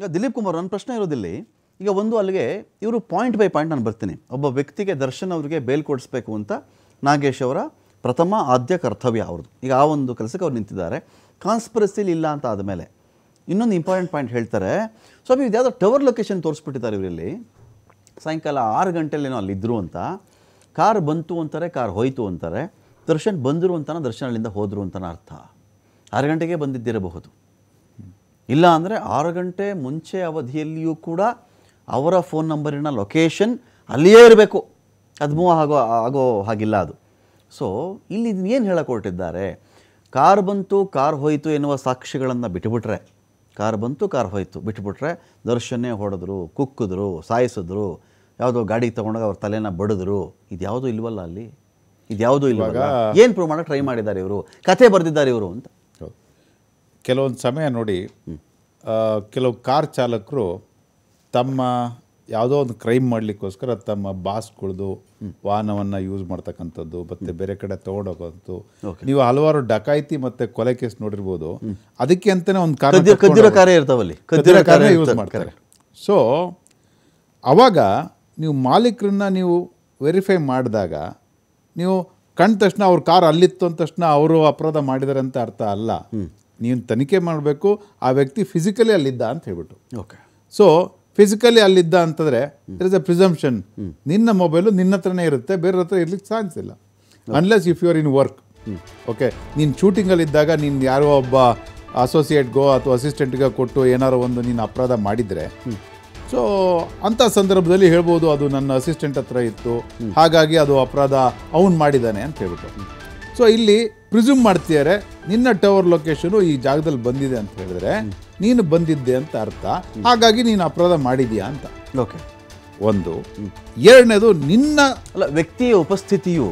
ಈಗ ದಿಲೀಪ್ ಕುಮಾರ್ ನನ್ನ ಪ್ರಶ್ನೆ ಇರೋದಿಲ್ಲಿ ಈಗ ಒಂದು ಅಲ್ಲಿಗೆ ಇವರು ಪಾಯಿಂಟ್ ಬೈ ಪಾಯಿಂಟ್ ನಾನು ಬರ್ತೀನಿ ಒಬ್ಬ ವ್ಯಕ್ತಿಗೆ ದರ್ಶನ್ ಅವರಿಗೆ ಬೇಲ್ ಕೊಡಿಸ್ಬೇಕು ಅಂತ ನಾಗೇಶ್ ಅವರ ಪ್ರಥಮ ಆದ್ಯ ಕರ್ತವ್ಯ ಅವ್ರದ್ದು ಈಗ ಆ ಒಂದು ಕೆಲಸಕ್ಕೆ ಅವ್ರು ನಿಂತಿದ್ದಾರೆ ಕಾನ್ಸ್ಪರಸಿಲಿ ಇಲ್ಲ ಅಂತ ಆದಮೇಲೆ ಇನ್ನೊಂದು ಇಂಪಾರ್ಟೆಂಟ್ ಪಾಯಿಂಟ್ ಹೇಳ್ತಾರೆ ಸೊ ಇದು ಯಾವುದೋ ಟವರ್ ಲೊಕೇಶನ್ ತೋರಿಸ್ಬಿಟ್ಟಿದ್ದಾರೆ ಇವರಲ್ಲಿ ಸಾಯಂಕಾಲ ಆರು ಗಂಟೆಲೇನೋ ಅಲ್ಲಿದ್ದರು ಅಂತ ಕಾರ್ ಬಂತು ಅಂತಾರೆ ಕಾರ್ ಹೋಯಿತು ಅಂತಾರೆ ದರ್ಶನ್ ಬಂದರು ಅಂತಾನೆ ದರ್ಶನ ಅಲ್ಲಿಂದ ಹೋದರು ಅಂತಾನೆ ಅರ್ಥ ಆರು ಗಂಟೆಗೆ ಬಂದಿದ್ದಿರಬಹುದು ಇಲ್ಲ ಅಂದರೆ ಆರು ಗಂಟೆ ಮುಂಚೆ ಅವಧಿಯಲ್ಲಿಯೂ ಕೂಡ ಅವರ ಫೋನ್ ನಂಬರಿನ ಲೊಕೇಶನ್ ಅಲ್ಲಿಯೇ ಇರಬೇಕು ಅದು ಮೂವ್ ಆಗೋ ಆಗೋ ಹಾಗಿಲ್ಲ ಅದು ಸೊ ಇಲ್ಲಿ ಏನು ಹೇಳಕೊಟ್ಟಿದ್ದಾರೆ ಕಾರ್ ಬಂತು ಕಾರ್ ಹೋಯಿತು ಎನ್ನುವ ಸಾಕ್ಷಿಗಳನ್ನು ಬಿಟ್ಟುಬಿಟ್ರೆ ಕಾರ್ ಬಂತು ಕಾರ್ ಹೋಯಿತು ಬಿಟ್ಬಿಟ್ರೆ ದರ್ಶನೇ ಹೊಡೆದ್ರು ಕುಕ್ಕಿದ್ರು ಸಾಯಿಸಿದ್ರು ಯಾವುದೋ ಗಾಡಿ ತೊಗೊಂಡಾಗ ಅವ್ರ ತಲೆನ ಬಡಿದ್ರು ಇದ್ಯಾವುದೂ ಇಲ್ವಲ್ಲ ಅಲ್ಲಿ ಇದು ಯಾವುದೂ ಇಲ್ಲವಲ್ಲ ಏನು ಪ್ರೂವ್ ಮಾಡೋಕ್ಕೆ ಟ್ರೈ ಮಾಡಿದ್ದಾರೆ ಇವರು ಕತೆ ಬರೆದಿದ್ದಾರೆ ಇವರು ಅಂತ ಕೆಲವೊಂದು ಸಮಯ ನೋಡಿ ಕೆಲವು ಕಾರ್ ಚಾಲಕರು ತಮ್ಮ ಯಾವುದೋ ಒಂದು ಕ್ರೈಮ್ ಮಾಡಲಿಕ್ಕೋಸ್ಕರ ತಮ್ಮ ಬಾಸ್ಗಳ್ದು ವಾಹನವನ್ನು ಯೂಸ್ ಮಾಡ್ತಕ್ಕಂಥದ್ದು ಮತ್ತು ಬೇರೆ ಕಡೆ ತೊಗೊಂಡೋಗೋದು ನೀವು ಹಲವಾರು ಡಕಾಯಿತಿ ಮತ್ತು ಕೊಲೆ ಕೇಸ್ ನೋಡಿರ್ಬೋದು ಅದಕ್ಕೆ ಅಂತಲೇ ಒಂದು ಕಾರ್ ಯೂಸ್ ಮಾಡ್ತಾರೆ ಸೊ ಅವಾಗ ನೀವು ಮಾಲೀಕರನ್ನ ನೀವು ವೆರಿಫೈ ಮಾಡಿದಾಗ ನೀವು ಕಂಡ ತಕ್ಷಣ ಅವ್ರ ಕಾರ್ ಅಲ್ಲಿತ್ತು ಅಂದ ತಕ್ಷಣ ಅವರು ಅಪರಾಧ ಮಾಡಿದಾರೆ ಅಂತ ಅರ್ಥ ಅಲ್ಲ ನೀನು ತನಿಖೆ ಮಾಡಬೇಕು ಆ ವ್ಯಕ್ತಿ ಫಿಸಿಕಲಿ ಅಲ್ಲಿದ್ದ ಅಂತ ಹೇಳ್ಬಿಟ್ಟು ಓಕೆ ಸೊ ಫಿಸಿಕಲಿ ಅಲ್ಲಿದ್ದ ಅಂತಂದರೆ ಇಟ್ ಇಸ್ ಅ ಪ್ರಿಸಂಪ್ಷನ್ ನಿನ್ನ ಮೊಬೈಲು ನಿನ್ನ ಹತ್ರನೇ ಇರುತ್ತೆ ಬೇರೆ ಹತ್ರ ಇರ್ಲಿಕ್ಕೆ ಚಾನ್ಸ್ ಇಲ್ಲ unless if you are in work okay ನೀನು ಶೂಟಿಂಗಲ್ಲಿದ್ದಾಗ ನೀನು ಯಾರೋ ಒಬ್ಬ ಅಸೋಸಿಯೇಟ್ಗೋ ಅಥವಾ ಅಸಿಸ್ಟೆಂಟ್ಗೋ ಕೊಟ್ಟು ಏನಾರೋ ಒಂದು ನೀನು ಅಪರಾಧ ಮಾಡಿದರೆ ಸೊ ಅಂಥ ಸಂದರ್ಭದಲ್ಲಿ ಹೇಳ್ಬೋದು ಅದು ನನ್ನ ಅಸಿಸ್ಟೆಂಟ್ ಹತ್ರ ಇತ್ತು ಹಾಗಾಗಿ ಅದು ಅಪರಾಧ ಅವ್ನು ಮಾಡಿದ್ದಾನೆ ಅಂತ ಹೇಳ್ಬಿಟ್ಟು ಸೊ ಇಲ್ಲಿ ಪ್ರಿಸ್ಯೂಮ್ ಮಾಡ್ತಿದ್ದಾರೆ ನಿನ್ನ ಟವರ್ ಲೊಕೇಶನು ಈ ಜಾಗದಲ್ಲಿ ಬಂದಿದೆ ಅಂತ ಹೇಳಿದ್ರೆ ನೀನು ಬಂದಿದ್ದೆ ಅಂತ ಅರ್ಥ ಹಾಗಾಗಿ ನೀನು ಅಪರಾಧ ಮಾಡಿದ್ಯಾ ಅಂತ ಓಕೆ ಒಂದು ಎರಡನೇದು ನಿನ್ನ ಅಲ್ಲ ವ್ಯಕ್ತಿಯ ಉಪಸ್ಥಿತಿಯು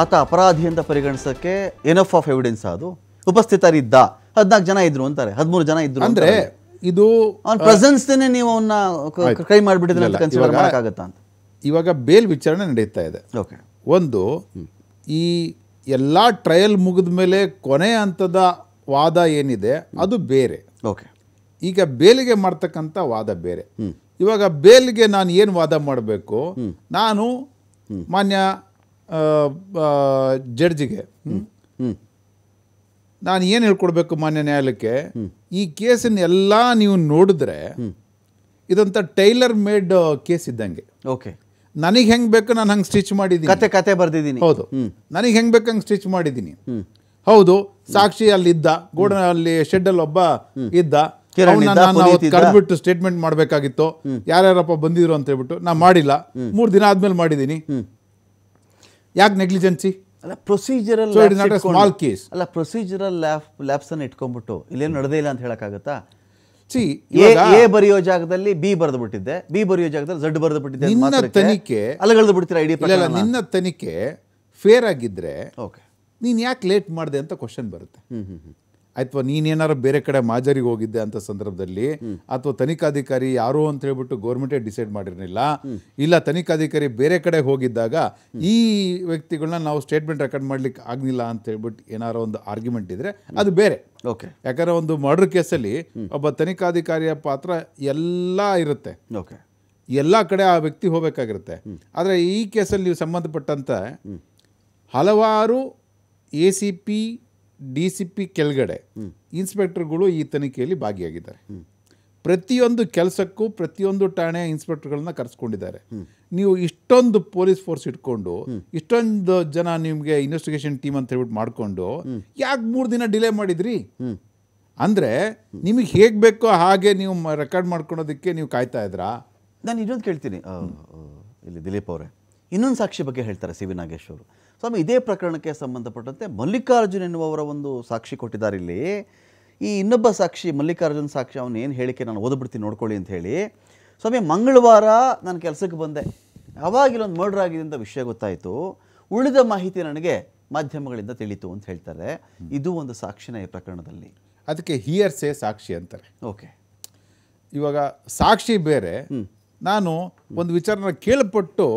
ಆತ ಅಪರಾಧಿ ಅಂತ ಪರಿಗಣಿಸೋಕ್ಕೆ ಎನಫ್ ಆಫ್ ಎವಿಡೆನ್ಸ್ ಅದು ಉಪಸ್ಥಿತರಿದ್ದ ಹದಿನಾಲ್ಕು ಜನ ಇದ್ರು ಅಂತಾರೆ ಹದಿಮೂರು ಜನ ಇದ್ರು ಅಂದ್ರೆ ಇದು ಪ್ರೆಸೆನ್ಸ್ ನೀವು ಅವನ್ನ ಕೈ ಮಾಡಿಬಿಟ್ಟಿದ್ರೆ ಕನ್ಸಿಡರ್ ಮಾಡೋಕ್ಕಾಗತ್ತಾ ಅಂತ ಇವಾಗ ಬೇಲ್ ವಿಚಾರಣೆ ನಡೀತಾ ಇದೆ ಓಕೆ ಒಂದು ಈ ಎಲ್ಲ ಟ್ರಯಲ್ ಮುಗಿದ ಮೇಲೆ ಕೊನೆ ಹಂತದ ವಾದ ಏನಿದೆ ಅದು ಬೇರೆ ಓಕೆ ಈಗ ಬೇಲಿಗೆ ಮಾಡ್ತಕ್ಕಂಥ ವಾದ ಬೇರೆ ಇವಾಗ ಬೇಲ್ಗೆ ನಾನು ಏನು ವಾದ ಮಾಡಬೇಕು ನಾನು ಮಾನ್ಯ ಜಡ್ಜಿಗೆ ನಾನು ಏನು ಹೇಳ್ಕೊಡ್ಬೇಕು ಮಾನ್ಯ ನ್ಯಾಯಾಲಯಕ್ಕೆ ಈ ಕೇಸನ್ನ ಎಲ್ಲ ನೀವು ನೋಡಿದ್ರೆ ಇದಂಥ ಟೈಲರ್ ಮೇಡ್ ಕೇಸ್ ಇದ್ದಂಗೆ ಓಕೆ ನನಗೆ ಹೆಂಗ್ ಬೇಕು ನಾನು ಹಂಗೆ ಸ್ಟಿಚ್ ಮಾಡಿದ್ದೀನಿ ಕತೆ ಕತೆ ಬರೆದಿದ್ದೀನಿ ಹೌದು ನನಗೆ ಹೆಂಗ್ ಬೇಕು ಹಂಗೆ ಸ್ಟಿಚ್ ಮಾಡಿದ್ದೀನಿ ಹೌದು ಸಾಕ್ಷಿ ಅಲ್ಲಿದ್ದ ಗೋಡ ಅಲ್ಲಿ ಶೆಡ್ಡಲ್ಲಿ ಒಬ್ಬ ಇದ್ದ ಕರೆದ್ಬಿಟ್ಟು ಸ್ಟೇಟ್ಮೆಂಟ್ ಮಾಡಬೇಕಾಗಿತ್ತು ಯಾರ್ಯಾರಪ್ಪ ಬಂದಿದ್ರು ಅಂತ ಹೇಳ್ಬಿಟ್ಟು ನಾ ಮಾಡಿಲ್ಲ ಮೂರು ದಿನ ಆದ್ಮೇಲೆ ಮಾಡಿದ್ದೀನಿ ಯಾಕೆ ನೆಗ್ಲಿಜೆನ್ಸಿ ಅಲ್ಲ ಪ್ರೊಸೀಜರಲ್ ಸ್ಮಾಲ್ ಕೇಸ್ ಅಲ್ಲ ಪ್ರೊಸೀಜರಲ್ ಲ್ಯಾಪ್ ಲ್ಯಾಬ್ಸನ್ನು ಇಟ್ಕೊಂಡ್ಬಿಟ್ಟು ಇಲ್ಲೇನು ನಡೆದೇ ಇಲ್ಲ ಅಂತ ಹೇಳೋಕ್ಕಾಗತ್ತಾ ಎ ಬರೆಯೋ ಜಾಗದಲ್ಲಿ ಬಿ ಬರೆದು ಬಿಟ್ಟಿದ್ದೆ ಬಿ ಬರೆಯೋ ಜಾಗದಲ್ಲಿ ಝಡ್ ಬರೆದು ಬಿಟ್ಟಿದ್ದೆ ನಿನ್ನ ತನಿಖೆ ಅಲ್ಲಗಳೆದು ಬಿಡ್ತೀರಾ ಐಡಿ ಇಲ್ಲ ನಿನ್ನ ತನಿಖೆ ಫೇರ್ ಆಗಿದ್ರೆ ಓಕೆ ನೀನ್ ಯಾಕೆ ಲೇಟ್ ಮಾಡಿದೆ ಅಂತ ಕ್ವಶನ್ ಬರುತ್ತೆ ಹ್ಮ್ ಅಥವಾ ನೀನೇನಾರು ಬೇರೆ ಕಡೆ ಮಾಜರಿಗೆ ಹೋಗಿದ್ದೆ ಅಂತ ಸಂದರ್ಭದಲ್ಲಿ ಅಥವಾ ತನಿಖಾಧಿಕಾರಿ ಯಾರು ಅಂತ ಹೇಳ್ಬಿಟ್ಟು ಗೌರ್ಮೆಂಟೇ ಡಿಸೈಡ್ ಮಾಡಿರಲಿಲ್ಲ ಇಲ್ಲ ತನಿಖಾಧಿಕಾರಿ ಬೇರೆ ಕಡೆ ಹೋಗಿದ್ದಾಗ ಈ ವ್ಯಕ್ತಿಗಳನ್ನ ನಾವು ಸ್ಟೇಟ್ಮೆಂಟ್ ರೆಕಾರ್ಡ್ ಮಾಡ್ಲಿಕ್ಕೆ ಆಗಲಿಲ್ಲ ಅಂತ ಹೇಳ್ಬಿಟ್ಟು ಏನಾರೋ ಒಂದು ಆರ್ಗ್ಯುಮೆಂಟ್ ಇದ್ರೆ ಅದು ಬೇರೆ ಓಕೆ ಯಾಕಂದ್ರೆ ಒಂದು ಮರ್ಡರ್ ಕೇಸಲ್ಲಿ ಒಬ್ಬ ತನಿಖಾಧಿಕಾರಿಯ ಪಾತ್ರ ಎಲ್ಲ ಇರುತ್ತೆ ಓಕೆ ಎಲ್ಲ ಕಡೆ ಆ ವ್ಯಕ್ತಿ ಹೋಗಬೇಕಾಗಿರುತ್ತೆ ಆದರೆ ಈ ಕೇಸಲ್ಲಿ ನೀವು ಸಂಬಂಧಪಟ್ಟಂತೆ ಹಲವಾರು A C P D C P ಕೆಳಗಡೆ ಇನ್ಸ್ಪೆಕ್ಟರ್ಗಳು ಈ ತನಿಖೆಯಲ್ಲಿ ಭಾಗಿಯಾಗಿದ್ದಾರೆ ಪ್ರತಿಯೊಂದು ಕೆಲಸಕ್ಕೂ ಪ್ರತಿಯೊಂದು ಠಾಣೆಯ ಇನ್ಸ್ಪೆಕ್ಟರ್ಗಳನ್ನ ಕರೆಸ್ಕೊಂಡಿದ್ದಾರೆ ನೀವು ಇಷ್ಟೊಂದು ಪೊಲೀಸ್ ಫೋರ್ಸ್ ಇಟ್ಕೊಂಡು ಇಷ್ಟೊಂದು ಜನ ನಿಮಗೆ ಇನ್ವೆಸ್ಟಿಗೇಷನ್ ಟೀಮ್ ಅಂತ ಹೇಳ್ಬಿಟ್ಟು ಮಾಡಿಕೊಂಡು ಯಾಕೆ ಮೂರು ದಿನ ಡಿಲೇ ಮಾಡಿದ್ರಿ ಅಂದರೆ ನಿಮಗೆ ಹೇಗೆ ಬೇಕೋ ಹಾಗೆ ನೀವು ರೆಕಾರ್ಡ್ ಮಾಡ್ಕೊಳೋದಕ್ಕೆ ನೀವು ಕಾಯ್ತಾ ಇದ್ರಾ ನಾನು ಇನ್ನೊಂದು ಕೇಳ್ತೀನಿ ಇಲ್ಲಿ ದಿಲೀಪ್ ಅವರೇ ಇನ್ನೊಂದು ಸಾಕ್ಷಿ ಬಗ್ಗೆ ಹೇಳ್ತಾರೆ ಸಿ ವಿ ನಾಗೇಶ್ ಅವರು ಸ್ವಾಮಿ ಇದೇ ಪ್ರಕರಣಕ್ಕೆ ಸಂಬಂಧಪಟ್ಟಂತೆ ಮಲ್ಲಿಕಾರ್ಜುನ್ ಎನ್ನುವವರ ಒಂದು ಸಾಕ್ಷಿ ಕೊಟ್ಟಿದ್ದಾರೆ ಇಲ್ಲಿ ಈ ಇನ್ನೊಬ್ಬ ಸಾಕ್ಷಿ ಮಲ್ಲಿಕಾರ್ಜುನ್ ಸಾಕ್ಷಿ ಅವನು ಏನು ಹೇಳಿಕೆ ನಾನು ಓದ್ಬಿಡ್ತೀನಿ ನೋಡ್ಕೊಳ್ಳಿ ಅಂತ ಹೇಳಿ ಸ್ವಾಮಿ ಮಂಗಳವಾರ ನಾನು ಕೆಲಸಕ್ಕೆ ಬಂದೆ ಆವಾಗ ಇಲ್ಲೊಂದು ಮರ್ಡರ್ ಆಗಿದೆ ಅಂತ ವಿಷಯ ಗೊತ್ತಾಯಿತು ಉಳಿದ ಮಾಹಿತಿ ನನಗೆ ಮಾಧ್ಯಮಗಳಿಂದ ತಿಳಿತು ಅಂತ ಹೇಳ್ತಾರೆ ಇದು ಒಂದು ಸಾಕ್ಷಿನ ಈ ಪ್ರಕರಣದಲ್ಲಿ ಅದಕ್ಕೆ ಹಿಯರ್ಸೆ ಸಾಕ್ಷಿ ಅಂತಾರೆ ಓಕೆ ಇವಾಗ ಸಾಕ್ಷಿ ಬೇರೆ ನಾನು ಒಂದು ವಿಚಾರನ ಕೇಳ್ಪಟ್ಟು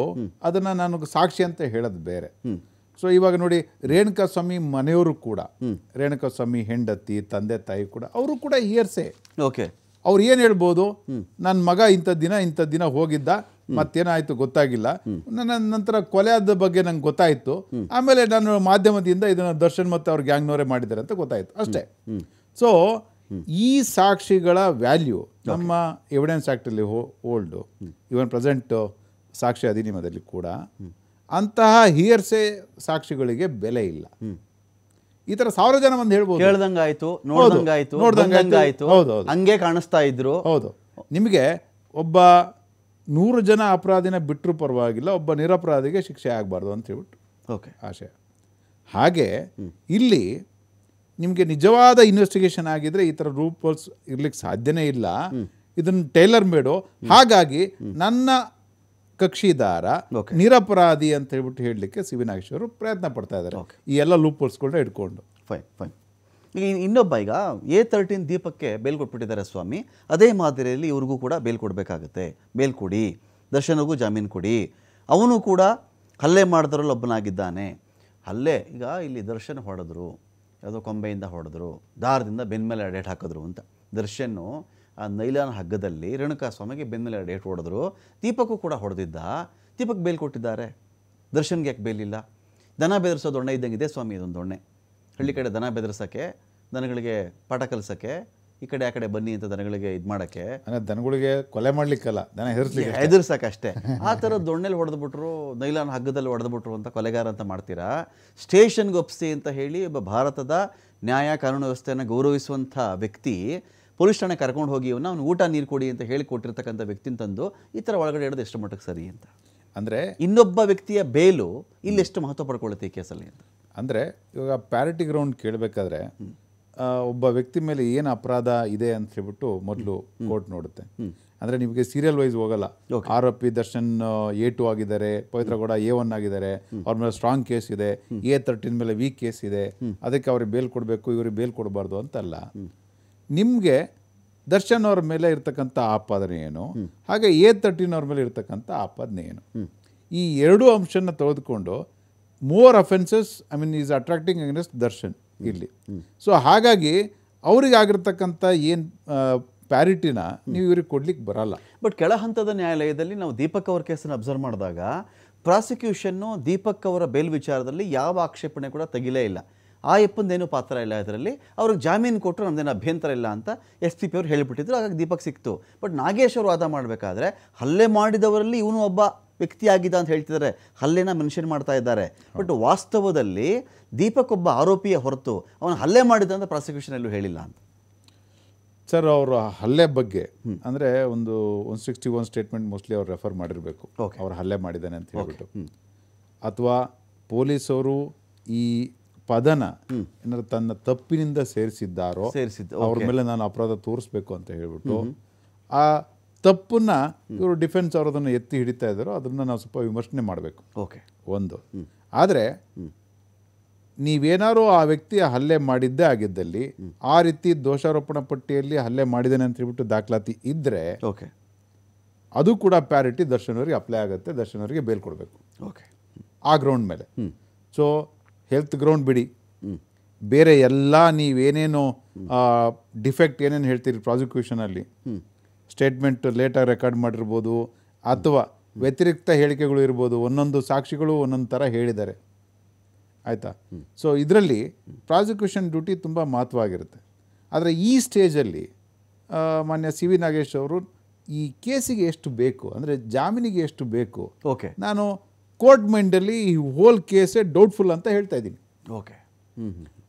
ಅದನ್ನು ನನಗೆ ಸಾಕ್ಷಿ ಅಂತ ಹೇಳೋದು ಬೇರೆ ಸೊ ಇವಾಗ ನೋಡಿ ಸ್ವಾಮಿ ಮನೆಯವರು ಕೂಡ ಸ್ವಾಮಿ ಹೆಂಡತಿ ತಂದೆ ತಾಯಿ ಕೂಡ ಅವರು ಕೂಡ ಹಿಯರ್ಸೆ ಓಕೆ ಅವ್ರು ಏನು ಹೇಳ್ಬೋದು ನನ್ನ ಮಗ ಇಂಥ ದಿನ ಇಂಥ ದಿನ ಹೋಗಿದ್ದ ಮತ್ತೇನಾಯ್ತು ಗೊತ್ತಾಗಿಲ್ಲ ನನ್ನ ನಂತರ ಆದ ಬಗ್ಗೆ ನಂಗೆ ಗೊತ್ತಾಯಿತು ಆಮೇಲೆ ನಾನು ಮಾಧ್ಯಮದಿಂದ ಇದನ್ನು ದರ್ಶನ್ ಮತ್ತು ಅವ್ರ ಗ್ಯಾಂಗ್ನವರೇ ಮಾಡಿದ್ದಾರೆ ಅಂತ ಗೊತ್ತಾಯಿತು ಅಷ್ಟೇ ಸೊ ಈ ಸಾಕ್ಷಿಗಳ ವ್ಯಾಲ್ಯೂ ನಮ್ಮ ಎವಿಡೆನ್ಸ್ ಆ್ಯಕ್ಟಲ್ಲಿ ಅಲ್ಲಿ ಓಲ್ಡು ಇವನ್ ಪ್ರೆಸೆಂಟ್ ಸಾಕ್ಷಿ ಅಧಿನಿಯಮದಲ್ಲಿ ಕೂಡ ಅಂತಹ ಹಿಯರ್ಸೆ ಸಾಕ್ಷಿಗಳಿಗೆ ಬೆಲೆ ಇಲ್ಲ ಈ ತರ ಸಾವಿರ ಜನ ಬಂದು ಹೇಳ್ಬೋದು ನೋಡ್ದಂಗಾಯ್ತು ನೋಡ್ದಂಗಾಯ್ತು ಹಂಗೆ ಕಾಣಿಸ್ತಾ ಇದ್ರು ಹೌದು ನಿಮಗೆ ಒಬ್ಬ ನೂರು ಜನ ಅಪರಾಧಿನ ಬಿಟ್ಟರು ಪರವಾಗಿಲ್ಲ ಒಬ್ಬ ನಿರಪರಾಧಿಗೆ ಶಿಕ್ಷೆ ಆಗಬಾರ್ದು ಅಂತ ಹೇಳ್ಬಿಟ್ಟು ಓಕೆ ಆಶಯ ಹಾಗೆ ಇಲ್ಲಿ ನಿಮಗೆ ನಿಜವಾದ ಇನ್ವೆಸ್ಟಿಗೇಷನ್ ಆಗಿದ್ರೆ ಈ ಥರ ರೂಪಲ್ಸ್ ಇರ್ಲಿಕ್ಕೆ ಸಾಧ್ಯನೇ ಇಲ್ಲ ಇದನ್ನು ಟೈಲರ್ ಮೇಡು ಹಾಗಾಗಿ ನನ್ನ ಕಕ್ಷಿದಾರ ನಿರಪರಾಧಿ ಅಂತ ಹೇಳ್ಬಿಟ್ಟು ಹೇಳಲಿಕ್ಕೆ ಸಿ ವಿ ನಾಗೇಶ್ ಅವರು ಪ್ರಯತ್ನ ಪಡ್ತಾ ಇದ್ದಾರೆ ಈ ಎಲ್ಲ ಲೂಪರ್ಸ್ಗಳನ್ನ ಇಟ್ಕೊಂಡು ಫೈನ್ ಫೈನ್ ಈಗ ಇನ್ನೊಬ್ಬ ಈಗ ಎ ತರ್ಟೀನ್ ದೀಪಕ್ಕೆ ಬೇಲ್ ಕೊಟ್ಬಿಟ್ಟಿದ್ದಾರೆ ಸ್ವಾಮಿ ಅದೇ ಮಾದರಿಯಲ್ಲಿ ಇವ್ರಿಗೂ ಕೂಡ ಬೇಲ್ ಕೊಡಬೇಕಾಗತ್ತೆ ಬೇಲ್ ಕೊಡಿ ದರ್ಶನಗೂ ಜಾಮೀನು ಕೊಡಿ ಅವನು ಕೂಡ ಹಲ್ಲೆ ಮಾಡಿದ್ರಲ್ಲಿ ಒಬ್ಬನಾಗಿದ್ದಾನೆ ಹಲ್ಲೆ ಈಗ ಇಲ್ಲಿ ದರ್ಶನ್ ಹೊಡೆದ್ರು ಯಾವುದೋ ಕೊಂಬೆಯಿಂದ ಹೊಡೆದ್ರು ದಾರದಿಂದ ಬೆನ್ಮೇಲೆ ಅಡೇಟ್ ಹಾಕಿದ್ರು ಅಂತ ದರ್ಶನ್ನು ಆ ನೈಲಾನ್ ಹಗ್ಗದಲ್ಲಿ ರೇಣುಕಾ ಸ್ವಾಮಿಗೆ ಬೆನ್ನೆಲೆ ಡೇಟ್ ಹೊಡೆದ್ರು ದೀಪಕ್ಕೂ ಕೂಡ ಹೊಡೆದಿದ್ದ ದೀಪಕ್ ಬೇಲ್ ಕೊಟ್ಟಿದ್ದಾರೆ ದರ್ಶನ್ಗೆ ಯಾಕೆ ಬೇಲಿಲ್ಲ ದನ ಬೆದರಿಸೋ ದೊಣ್ಣೆ ಇದ್ದಂಗಿದೆ ಸ್ವಾಮಿ ಇದೊಂದು ದೊಣ್ಣೆ ಹಳ್ಳಿ ಕಡೆ ದನ ಬೆದರ್ಸೋಕ್ಕೆ ದನಗಳಿಗೆ ಪಾಠ ಕಲಿಸೋಕ್ಕೆ ಈ ಕಡೆ ಆ ಕಡೆ ಬನ್ನಿ ಅಂತ ದನಗಳಿಗೆ ಇದು ಮಾಡೋಕ್ಕೆ ದನಗಳಿಗೆ ಕೊಲೆ ಮಾಡಲಿಕ್ಕಲ್ಲ ದನ ಹೆದರ್ಸ್ಲಿಕ್ಕೆ ಅಷ್ಟೇ ಆ ಥರ ದೊಣ್ಣೆಲಿ ಹೊಡೆದ್ಬಿಟ್ರು ನೈಲಾನ್ ಹಗ್ಗದಲ್ಲಿ ಹೊಡೆದ್ಬಿಟ್ರು ಅಂತ ಕೊಲೆಗಾರ ಅಂತ ಮಾಡ್ತೀರಾ ಸ್ಟೇಷನ್ಗೆ ಒಪ್ಸಿ ಅಂತ ಹೇಳಿ ಒಬ್ಬ ಭಾರತದ ನ್ಯಾಯ ಕಾನೂನು ವ್ಯವಸ್ಥೆಯನ್ನು ಗೌರವಿಸುವಂಥ ವ್ಯಕ್ತಿ ಪೊಲೀಸ್ ಠಾಣೆ ಕರ್ಕೊಂಡು ಹೋಗಿ ಇವನ್ನ ಅವ್ನು ಊಟ ನೀರು ಕೊಡಿ ಅಂತ ಹೇಳಿಕೊಟ್ಟಿರ್ತಕ್ಕಂಥ ವ್ಯಕ್ತಿನ ತಂದು ಈ ಥರ ಒಳಗಡೆ ಇಡೋದು ಎಷ್ಟು ಮಟ್ಟಕ್ಕೆ ಸರಿ ಅಂತ ಅಂದರೆ ಇನ್ನೊಬ್ಬ ವ್ಯಕ್ತಿಯ ಬೇಲು ಎಷ್ಟು ಮಹತ್ವ ಪಡ್ಕೊಳ್ಳುತ್ತೆ ಈ ಕೇಸಲ್ಲಿ ಅಂತ ಅಂದರೆ ಇವಾಗ ಪ್ಯಾರಿಟಿ ಗ್ರೌಂಡ್ ಕೇಳಬೇಕಾದ್ರೆ ಒಬ್ಬ ವ್ಯಕ್ತಿ ಮೇಲೆ ಏನು ಅಪರಾಧ ಇದೆ ಅಂತ ಹೇಳ್ಬಿಟ್ಟು ಮೊದಲು ಕೋರ್ಟ್ ನೋಡುತ್ತೆ ಅಂದರೆ ನಿಮಗೆ ಸೀರಿಯಲ್ ವೈಸ್ ಹೋಗಲ್ಲ ಆರೋಪಿ ದರ್ಶನ್ ಎ ಟು ಆಗಿದ್ದಾರೆ ಪವಿತ್ರ ಗೌಡ ಎ ಒನ್ ಆಗಿದ್ದಾರೆ ಅವ್ರ ಮೇಲೆ ಸ್ಟ್ರಾಂಗ್ ಕೇಸ್ ಇದೆ ಎ ತರ್ಟಿನ್ ಮೇಲೆ ವೀಕ್ ಕೇಸ್ ಇದೆ ಅದಕ್ಕೆ ಅವ್ರಿಗೆ ಬೇಲ್ ಕೊಡಬೇಕು ಇವ್ರಿಗೆ ಬೇಲ್ ಕೊಡಬಾರ್ದು ಅಂತಲ್ಲ ನಿಮಗೆ ದರ್ಶನ್ ಅವ್ರ ಮೇಲೆ ಇರ್ತಕ್ಕಂಥ ಆಪಾದನೆ ಏನು ಹಾಗೆ ಎ ತರ್ಟೀನ್ ಅವ್ರ ಮೇಲೆ ಇರ್ತಕ್ಕಂಥ ಆಪಾದನೆ ಏನು ಈ ಎರಡೂ ಅಂಶನ ತೆಗೆದುಕೊಂಡು more offences I mean is attracting against Darshan ಇಲ್ಲಿ ಸೊ ಹಾಗಾಗಿ ಅವರಿಗಾಗಿರ್ತಕ್ಕಂಥ ಏನು ಪ್ಯಾರಿಟಿನ ನೀವು ಇವ್ರಿಗೆ ಕೊಡ್ಲಿಕ್ಕೆ ಬರಲ್ಲ ಬಟ್ ಕೆಳ ಹಂತದ ನ್ಯಾಯಾಲಯದಲ್ಲಿ ನಾವು ದೀಪಕ್ ಅವ್ರ ಕೇಸನ್ನು ಅಬ್ಸರ್ವ್ ಮಾಡಿದಾಗ ಪ್ರಾಸಿಕ್ಯೂಷನ್ನು ದೀಪಕ್ ಅವರ ಬೇಲ್ ವಿಚಾರದಲ್ಲಿ ಯಾವ ಆಕ್ಷೇಪಣೆ ಕೂಡ ತೆಗಿಲೇ ಇಲ್ಲ ಆ ಯಪ್ಪಂದೇನೂ ಪಾತ್ರ ಇಲ್ಲ ಇದರಲ್ಲಿ ಅವ್ರಿಗೆ ಜಾಮೀನು ಕೊಟ್ಟರು ನಮ್ದೇನು ಅಭ್ಯಂತರ ಇಲ್ಲ ಅಂತ ಎಸ್ ಪಿ ಪಿ ಅವ್ರು ಹೇಳಿಬಿಟ್ಟಿದ್ರು ಹಾಗಾಗಿ ದೀಪಕ್ ಸಿಕ್ತು ಬಟ್ ನಾಗೇಶ್ ಅವರು ವಾದ ಮಾಡಬೇಕಾದ್ರೆ ಹಲ್ಲೆ ಮಾಡಿದವರಲ್ಲಿ ಇವನು ಒಬ್ಬ ವ್ಯಕ್ತಿಯಾಗಿದ್ದ ಅಂತ ಹೇಳ್ತಿದ್ದಾರೆ ಹಲ್ಲೆನ ಮೆನ್ಷನ್ ಮಾಡ್ತಾ ಇದ್ದಾರೆ ಬಟ್ ವಾಸ್ತವದಲ್ಲಿ ದೀಪಕ್ ಒಬ್ಬ ಆರೋಪಿಯ ಹೊರತು ಅವನು ಹಲ್ಲೆ ಮಾಡಿದ ಅಂತ ಪ್ರಾಸಿಕ್ಯೂಷನಲ್ಲೂ ಹೇಳಿಲ್ಲ ಅಂತ ಸರ್ ಅವರ ಹಲ್ಲೆ ಬಗ್ಗೆ ಅಂದರೆ ಒಂದು one sixty one statement mostly ಅವ್ರು ರೆಫರ್ ಮಾಡಿರಬೇಕು ಅವ್ರು ಹಲ್ಲೆ ಮಾಡಿದ್ದಾನೆ ಅಂತ ಹೇಳ್ಬಿಟ್ಟು ಅಥವಾ ಪೊಲೀಸವರು ಈ ಪದನ ಏನಾದ್ರು ತನ್ನ ತಪ್ಪಿನಿಂದ ಸೇರಿಸಿದ್ದಾರೋ ಸೇರಿಸಿದ್ದ ಅವ್ರ ಮೇಲೆ ನಾನು ಅಪರಾಧ ತೋರಿಸ್ಬೇಕು ಅಂತ ಹೇಳ್ಬಿಟ್ಟು ಆ ತಪ್ಪನ್ನ ಇವರು ಡಿಫೆನ್ಸ್ ಅವರು ಅದನ್ನು ಎತ್ತಿ ಹಿಡಿತಾ ಇದ್ದಾರೋ ಅದನ್ನ ನಾವು ಸ್ವಲ್ಪ ವಿಮರ್ಶನೆ ಮಾಡಬೇಕು ಓಕೆ ಒಂದು ಆದರೆ ನೀವೇನಾರು ಆ ವ್ಯಕ್ತಿ ಹಲ್ಲೆ ಮಾಡಿದ್ದೇ ಆಗಿದ್ದಲ್ಲಿ ಆ ರೀತಿ ದೋಷಾರೋಪಣ ಪಟ್ಟಿಯಲ್ಲಿ ಹಲ್ಲೆ ಮಾಡಿದ್ದೇನೆ ಅಂತ ಹೇಳ್ಬಿಟ್ಟು ದಾಖಲಾತಿ ಇದ್ರೆ ಓಕೆ ಅದು ಕೂಡ ಪ್ಯಾರಿಟಿ ದರ್ಶನ್ ಅವರಿಗೆ ಅಪ್ಲೈ ಆಗುತ್ತೆ ದರ್ಶನ್ ಅವರಿಗೆ ಬೇಲ್ ಕೊಡಬೇಕು ಓಕೆ ಆ ಗ್ರೌಂಡ್ ಮೇಲೆ ಸೊ ಹೆಲ್ತ್ ಗ್ರೌಂಡ್ ಬಿಡಿ ಬೇರೆ ಎಲ್ಲ ನೀವೇನೇನು ಡಿಫೆಕ್ಟ್ ಏನೇನು ಹೇಳ್ತೀರಿ ಪ್ರಾಸಿಕ್ಯೂಷನಲ್ಲಿ ಸ್ಟೇಟ್ಮೆಂಟ್ ಲೇಟಾಗಿ ರೆಕಾರ್ಡ್ ಮಾಡಿರ್ಬೋದು ಅಥವಾ ವ್ಯತಿರಿಕ್ತ ಹೇಳಿಕೆಗಳು ಇರ್ಬೋದು ಒಂದೊಂದು ಸಾಕ್ಷಿಗಳು ಒಂದೊಂದು ಥರ ಹೇಳಿದ್ದಾರೆ ಆಯಿತಾ ಸೊ ಇದರಲ್ಲಿ ಪ್ರಾಸಿಕ್ಯೂಷನ್ ಡ್ಯೂಟಿ ತುಂಬ ಮಹತ್ವ ಆಗಿರುತ್ತೆ ಆದರೆ ಈ ಸ್ಟೇಜಲ್ಲಿ ಮಾನ್ಯ ಸಿ ವಿ ನಾಗೇಶ್ ಅವರು ಈ ಕೇಸಿಗೆ ಎಷ್ಟು ಬೇಕು ಅಂದರೆ ಜಾಮೀನಿಗೆ ಎಷ್ಟು ಬೇಕು ಓಕೆ ನಾನು ಕೋರ್ಟ್ ಮೈಂಡಲ್ಲಿ ಈ ಹೋಲ್ ಕೇಸೇ ಡೌಟ್ಫುಲ್ ಅಂತ ಹೇಳ್ತಾ ಇದ್ದೀನಿ ಓಕೆ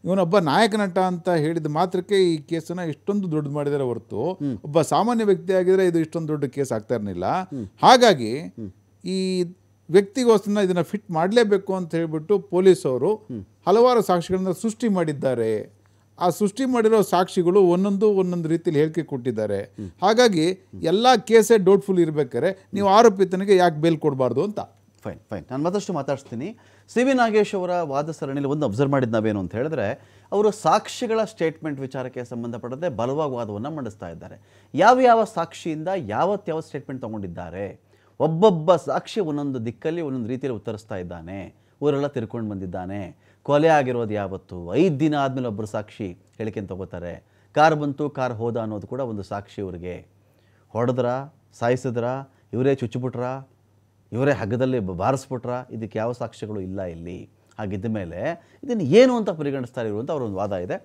ಇವನೊಬ್ಬ ನಟ ಅಂತ ಹೇಳಿದ ಮಾತ್ರಕ್ಕೆ ಈ ಕೇಸನ್ನ ಇಷ್ಟೊಂದು ದೊಡ್ಡ ಮಾಡಿದರೆ ಹೊರತು ಒಬ್ಬ ಸಾಮಾನ್ಯ ವ್ಯಕ್ತಿ ಆಗಿದ್ರೆ ಇದು ಇಷ್ಟೊಂದು ದೊಡ್ಡ ಕೇಸ್ ಆಗ್ತಾ ಇರಲಿಲ್ಲ ಹಾಗಾಗಿ ಈ ವ್ಯಕ್ತಿಗೋಸ್ಕರ ಇದನ್ನ ಫಿಟ್ ಮಾಡಲೇಬೇಕು ಅಂತ ಹೇಳಿಬಿಟ್ಟು ಪೊಲೀಸವರು ಹಲವಾರು ಸಾಕ್ಷಿಗಳನ್ನ ಸೃಷ್ಟಿ ಮಾಡಿದ್ದಾರೆ ಆ ಸೃಷ್ಟಿ ಮಾಡಿರೋ ಸಾಕ್ಷಿಗಳು ಒಂದೊಂದು ಒಂದೊಂದು ರೀತಿಯಲ್ಲಿ ಹೇಳಿಕೆ ಕೊಟ್ಟಿದ್ದಾರೆ ಹಾಗಾಗಿ ಎಲ್ಲ ಕೇಸೇ ಡೌಟ್ಫುಲ್ ಇರಬೇಕಾರೆ ನೀವು ಆರೋಪಿತನಿಗೆ ಯಾಕೆ ಬೇಲ್ ಕೊಡಬಾರ್ದು ಅಂತ ಫೈನ್ ಫೈನ್ ನಾನು ಮತ್ತಷ್ಟು ಮಾತಾಡ್ತೀನಿ ಸಿ ವಿ ನಾಗೇಶ್ ಅವರ ವಾದ ಸರಣಿಯಲ್ಲಿ ಒಂದು ಅಬ್ಸರ್ವ್ ಮಾಡಿದ್ದು ನಾವೇನು ಅಂತ ಹೇಳಿದ್ರೆ ಅವರು ಸಾಕ್ಷಿಗಳ ಸ್ಟೇಟ್ಮೆಂಟ್ ವಿಚಾರಕ್ಕೆ ಸಂಬಂಧಪಟ್ಟಂತೆ ಬಲವಾಗಿ ವಾದವನ್ನು ಮಂಡಿಸ್ತಾ ಇದ್ದಾರೆ ಯಾವ ಯಾವ ಸಾಕ್ಷಿಯಿಂದ ಯಾವತ್ತಾವ ಸ್ಟೇಟ್ಮೆಂಟ್ ತೊಗೊಂಡಿದ್ದಾರೆ ಒಬ್ಬೊಬ್ಬ ಸಾಕ್ಷಿ ಒಂದೊಂದು ದಿಕ್ಕಲ್ಲಿ ಒಂದೊಂದು ರೀತಿಯಲ್ಲಿ ಉತ್ತರಿಸ್ತಾ ಇದ್ದಾನೆ ಊರೆಲ್ಲ ತಿರ್ಕೊಂಡು ಬಂದಿದ್ದಾನೆ ಕೊಲೆ ಆಗಿರೋದು ಯಾವತ್ತು ಐದು ದಿನ ಆದಮೇಲೆ ಒಬ್ಬರು ಸಾಕ್ಷಿ ಹೇಳಿಕೆ ತಗೋತಾರೆ ಕಾರ್ ಬಂತು ಕಾರ್ ಹೋದ ಅನ್ನೋದು ಕೂಡ ಒಂದು ಸಾಕ್ಷಿ ಇವ್ರಿಗೆ ಹೊಡೆದ್ರ ಸಾಯಿಸಿದ್ರ ಇವರೇ ಚುಚ್ಚಿಬಿಟ್ರಾ ಇವರೇ ಹಗ್ಗದಲ್ಲಿ ಬಾರಿಸ್ಬಿಟ್ರ ಇದಕ್ಕೆ ಯಾವ ಸಾಕ್ಷ್ಯಗಳು ಇಲ್ಲ ಇಲ್ಲಿ ಹಾಗಿದ್ದ ಮೇಲೆ ಇದನ್ನು ಏನು ಅಂತ ಪರಿಗಣಿಸ್ತಾ ಇರುವಂಥ ಅವರೊಂದು ವಾದ ಇದೆ